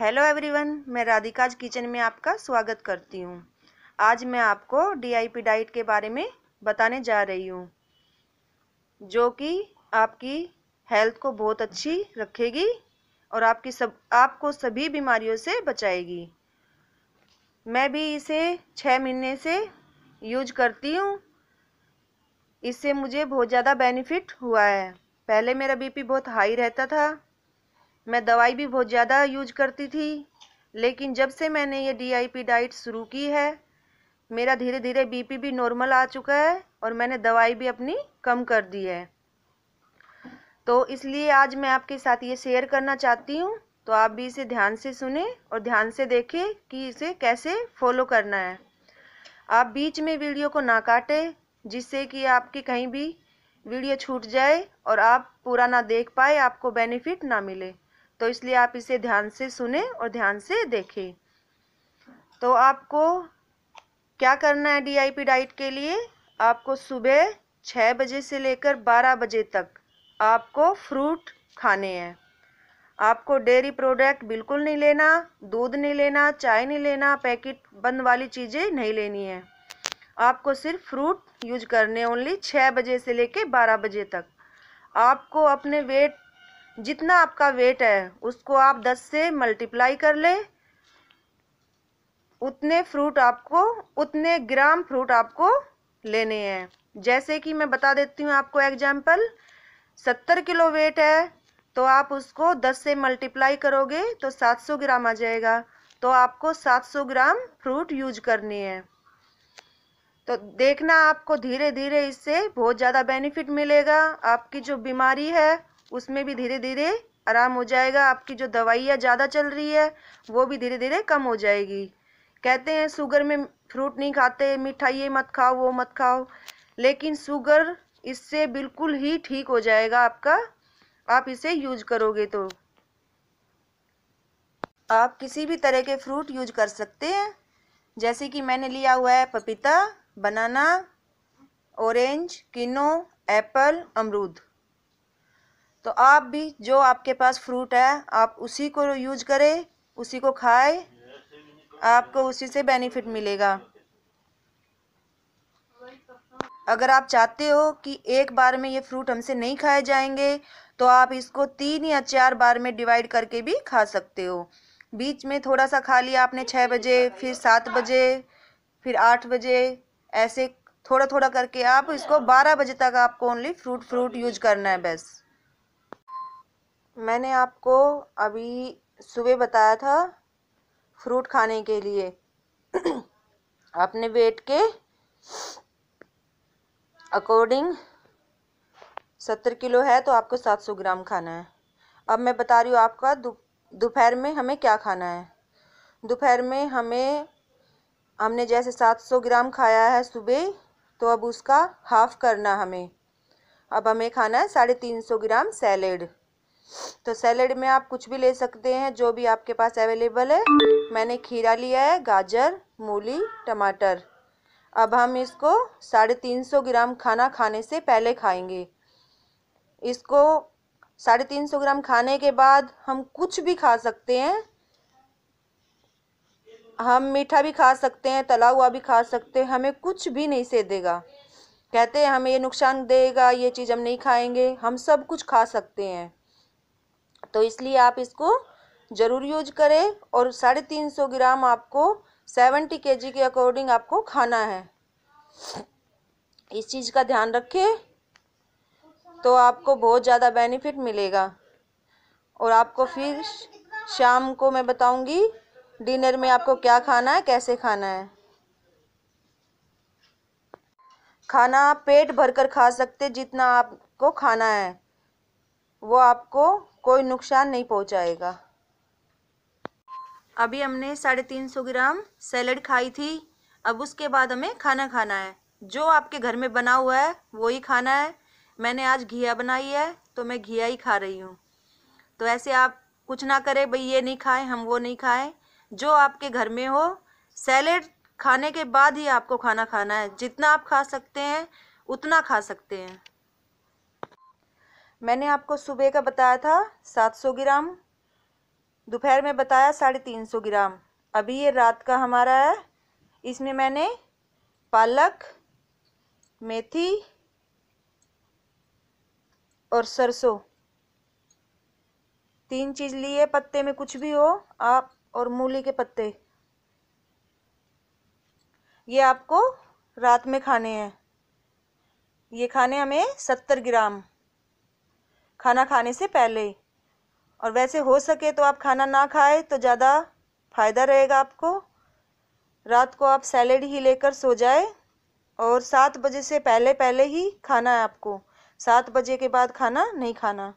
hello everyone मैं राधिकाज kitchen में आपका स्वागत करती हूँ आज मैं आपको डीआईपी डाइट के बारे में बताने जा रही हूँ जो कि आपकी हेल्थ को बहुत अच्छी रखेगी और आपकी सब आपको सभी बीमारियों से बचाएगी मैं भी इसे छः महीने से यूज करती हूँ इससे मुझे बहुत ज़्यादा बेनिफिट हुआ है पहले मेरा बीपी बहुत हाई रहता था मैं दवाई भी बहुत ज़्यादा यूज करती थी लेकिन जब से मैंने ये डी डाइट शुरू की है मेरा धीरे धीरे बीपी भी नॉर्मल आ चुका है और मैंने दवाई भी अपनी कम कर दी है तो इसलिए आज मैं आपके साथ ये शेयर करना चाहती हूँ तो आप भी इसे ध्यान से सुने और ध्यान से देखें कि इसे कैसे फॉलो करना है आप बीच में वीडियो को ना काटें जिससे कि आपकी कहीं भी वीडियो छूट जाए और आप पूरा ना देख पाए आपको बेनिफिट ना मिले तो इसलिए आप इसे ध्यान से सुने और ध्यान से देखें तो आपको क्या करना है डीआईपी डाइट के लिए आपको सुबह छः बजे से लेकर बारह बजे तक आपको फ्रूट खाने हैं आपको डेयरी प्रोडक्ट बिल्कुल नहीं लेना दूध नहीं लेना चाय नहीं लेना पैकेट बंद वाली चीज़ें नहीं लेनी है आपको सिर्फ फ्रूट यूज करने ओनली छः बजे से लेकर बारह बजे तक आपको अपने वेट जितना आपका वेट है उसको आप दस से मल्टीप्लाई कर ले उतने फ्रूट आपको उतने ग्राम फ्रूट आपको लेने हैं जैसे कि मैं बता देती हूँ आपको एग्जाम्पल सत्तर किलो वेट है तो आप उसको दस से मल्टीप्लाई करोगे तो सात सौ ग्राम आ जाएगा तो आपको सात सौ ग्राम फ्रूट यूज करनी है तो देखना आपको धीरे धीरे इससे बहुत ज़्यादा बेनिफिट मिलेगा आपकी जो बीमारी है उसमें भी धीरे धीरे आराम हो जाएगा आपकी जो दवाइयाँ ज़्यादा चल रही है वो भी धीरे धीरे कम हो जाएगी कहते हैं शुगर में फ्रूट नहीं खाते मिठाई मत खाओ वो मत खाओ लेकिन शुगर इससे बिल्कुल ही ठीक हो जाएगा आपका आप इसे यूज करोगे तो आप किसी भी तरह के फ्रूट यूज कर सकते हैं जैसे कि मैंने लिया हुआ है पपीता बनाना ऑरेंज किनो एप्पल अमरूद तो आप भी जो आपके पास फ्रूट है आप उसी को यूज करें उसी को खाए आपको उसी से बेनिफिट मिलेगा अगर आप चाहते हो कि एक बार में ये फ्रूट हमसे नहीं खाए जाएंगे तो आप इसको तीन या चार बार में डिवाइड करके भी खा सकते हो बीच में थोड़ा सा खा लिया आपने छः बजे फिर सात बजे फिर आठ बजे ऐसे थोड़ा थोड़ा करके आप इसको बारह बजे तक आपको ओनली फ्रूट फ्रूट यूज करना है बस मैंने आपको अभी सुबह बताया था फ्रूट खाने के लिए अपने वेट के अकॉर्डिंग सत्तर किलो है तो आपको सात सौ ग्राम खाना है अब मैं बता रही हूँ आपका दोपहर दु, में हमें क्या खाना है दोपहर में हमें हमने जैसे सात सौ ग्राम खाया है सुबह तो अब उसका हाफ़ करना हमें अब हमें खाना है साढ़े तीन सौ ग्राम सैलेड तो सैलड में आप कुछ भी ले सकते हैं जो भी आपके पास अवेलेबल है मैंने खीरा लिया है गाजर मूली टमाटर अब हम इसको साढ़े तीन सौ ग्राम खाना खाने से पहले खाएंगे इसको साढ़े तीन सौ ग्राम खाने के बाद हम कुछ भी खा सकते हैं हम मीठा भी खा सकते हैं तला हुआ भी खा सकते हैं हमें कुछ भी नहीं से देगा कहते हैं हमें ये नुकसान देगा ये चीज़ हम नहीं खाएंगे हम सब कुछ खा सकते हैं तो इसलिए आप इसको ज़रूर यूज करें और साढ़े तीन सौ ग्राम आपको सेवेंटी के जी के अकॉर्डिंग आपको खाना है इस चीज़ का ध्यान रखें तो आपको बहुत ज़्यादा बेनिफिट मिलेगा और आपको फिर शाम को मैं बताऊंगी डिनर में आपको क्या खाना है कैसे खाना है खाना आप पेट भरकर खा सकते जितना आपको खाना है वो आपको कोई नुकसान नहीं पहुंचाएगा अभी हमने साढ़े तीन सौ ग्राम सैलड खाई थी अब उसके बाद हमें खाना खाना है जो आपके घर में बना हुआ है वो ही खाना है मैंने आज घिया बनाई है तो मैं घिया ही खा रही हूँ तो ऐसे आप कुछ ना करें भाई ये नहीं खाएं हम वो नहीं खाएं जो आपके घर में हो सैलेड खाने के बाद ही आपको खाना खाना है जितना आप खा सकते हैं उतना खा सकते हैं मैंने आपको सुबह का बताया था सात सौ ग्राम दोपहर में बताया साढ़े तीन सौ ग्राम अभी ये रात का हमारा है इसमें मैंने पालक मेथी और सरसों तीन चीज़ लिए पत्ते में कुछ भी हो आप और मूली के पत्ते ये आपको रात में खाने हैं ये खाने हमें सत्तर ग्राम खाना खाने से पहले और वैसे हो सके तो आप खाना ना खाएं तो ज़्यादा फ़ायदा रहेगा आपको रात को आप सैलेड ही लेकर सो जाए और सात बजे से पहले पहले ही खाना है आपको सात बजे के बाद खाना नहीं खाना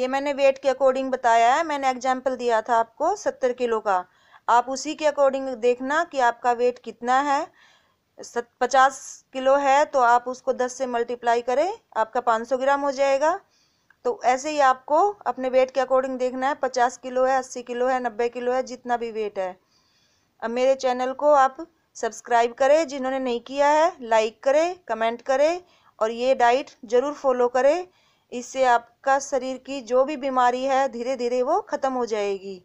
ये मैंने वेट के अकॉर्डिंग बताया है मैंने एग्जाम्पल दिया था आपको सत्तर किलो का आप उसी के अकॉर्डिंग देखना कि आपका वेट कितना है सत पचास किलो है तो आप उसको दस से मल्टीप्लाई करें आपका पाँच सौ ग्राम हो जाएगा तो ऐसे ही आपको अपने वेट के अकॉर्डिंग देखना है पचास किलो है अस्सी किलो है नब्बे किलो है जितना भी वेट है अब मेरे चैनल को आप सब्सक्राइब करें जिन्होंने नहीं किया है लाइक करें कमेंट करें और ये डाइट ज़रूर फॉलो करें इससे आपका शरीर की जो भी बीमारी है धीरे धीरे वो ख़त्म हो जाएगी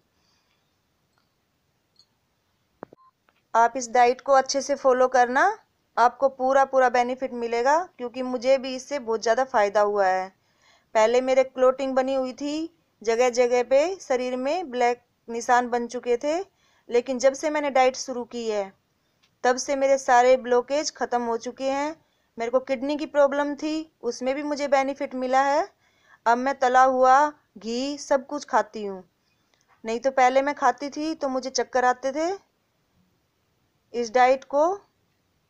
आप इस डाइट को अच्छे से फॉलो करना आपको पूरा पूरा बेनिफिट मिलेगा क्योंकि मुझे भी इससे बहुत ज़्यादा फ़ायदा हुआ है पहले मेरे क्लोटिंग बनी हुई थी जगह जगह पे शरीर में ब्लैक निशान बन चुके थे लेकिन जब से मैंने डाइट शुरू की है तब से मेरे सारे ब्लॉकेज ख़त्म हो चुके हैं मेरे को किडनी की प्रॉब्लम थी उसमें भी मुझे बेनिफिट मिला है अब मैं तला हुआ घी सब कुछ खाती हूँ नहीं तो पहले मैं खाती थी तो मुझे चक्कर आते थे इस डाइट को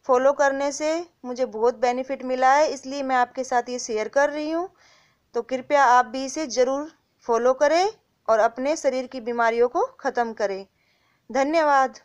फॉलो करने से मुझे बहुत बेनिफिट मिला है इसलिए मैं आपके साथ ये शेयर कर रही हूँ तो कृपया आप भी इसे ज़रूर फॉलो करें और अपने शरीर की बीमारियों को ख़त्म करें धन्यवाद